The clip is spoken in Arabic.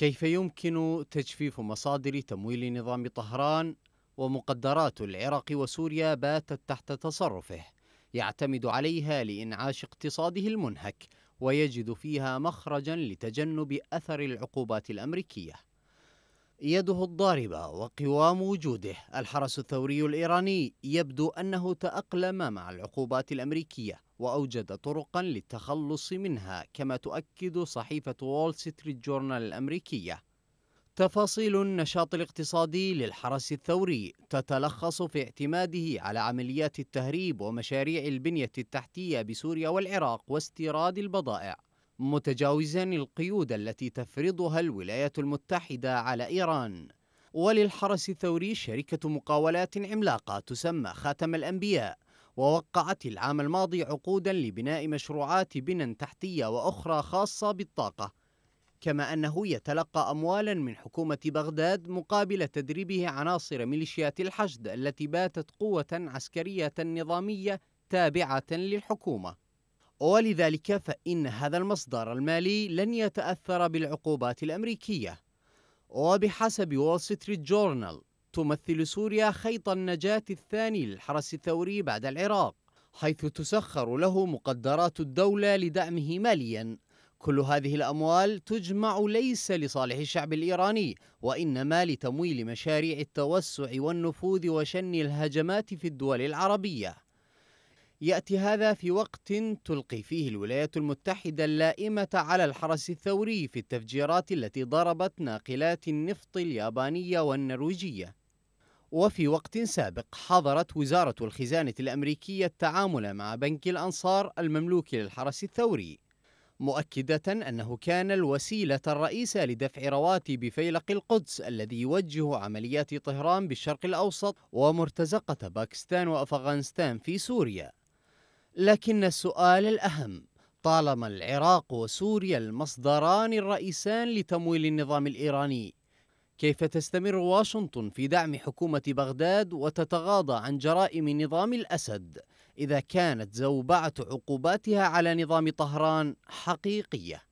كيف يمكن تجفيف مصادر تمويل نظام طهران ومقدرات العراق وسوريا باتت تحت تصرفه يعتمد عليها لإنعاش اقتصاده المنهك ويجد فيها مخرجا لتجنب أثر العقوبات الأمريكية يده الضاربة وقوام وجوده الحرس الثوري الإيراني يبدو أنه تأقلم مع العقوبات الأمريكية وأوجد طرقا للتخلص منها كما تؤكد صحيفة وول ستريت جورنال الأمريكية تفاصيل النشاط الاقتصادي للحرس الثوري تتلخص في اعتماده على عمليات التهريب ومشاريع البنية التحتية بسوريا والعراق واستيراد البضائع متجاوزا القيود التي تفرضها الولايات المتحدة على إيران وللحرس الثوري شركة مقاولات عملاقة تسمى خاتم الأنبياء ووقعت العام الماضي عقودا لبناء مشروعات بنى تحتية وأخرى خاصة بالطاقة كما أنه يتلقى أموالا من حكومة بغداد مقابل تدريبه عناصر ميليشيات الحشد التي باتت قوة عسكرية نظامية تابعة للحكومة ولذلك فإن هذا المصدر المالي لن يتأثر بالعقوبات الأمريكية وبحسب وول ستريت جورنال تمثل سوريا خيط النجاة الثاني للحرس الثوري بعد العراق حيث تسخر له مقدرات الدولة لدعمه ماليا كل هذه الأموال تجمع ليس لصالح الشعب الإيراني وإنما لتمويل مشاريع التوسع والنفوذ وشن الهجمات في الدول العربية يأتي هذا في وقت تلقي فيه الولايات المتحدة اللائمة على الحرس الثوري في التفجيرات التي ضربت ناقلات النفط اليابانية والنرويجية وفي وقت سابق حظرت وزارة الخزانة الأمريكية التعامل مع بنك الأنصار المملوك للحرس الثوري مؤكدة أنه كان الوسيلة الرئيسة لدفع رواتب فيلق القدس الذي يوجه عمليات طهران بالشرق الأوسط ومرتزقة باكستان وأفغانستان في سوريا لكن السؤال الأهم طالما العراق وسوريا المصدران الرئيسان لتمويل النظام الإيراني كيف تستمر واشنطن في دعم حكومة بغداد وتتغاضى عن جرائم نظام الأسد إذا كانت زوبعة عقوباتها على نظام طهران حقيقية؟